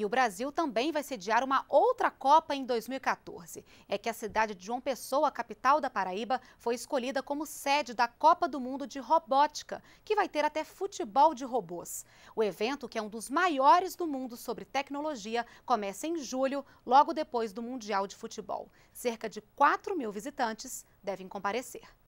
E o Brasil também vai sediar uma outra Copa em 2014. É que a cidade de João Pessoa, capital da Paraíba, foi escolhida como sede da Copa do Mundo de Robótica, que vai ter até futebol de robôs. O evento, que é um dos maiores do mundo sobre tecnologia, começa em julho, logo depois do Mundial de Futebol. Cerca de 4 mil visitantes devem comparecer.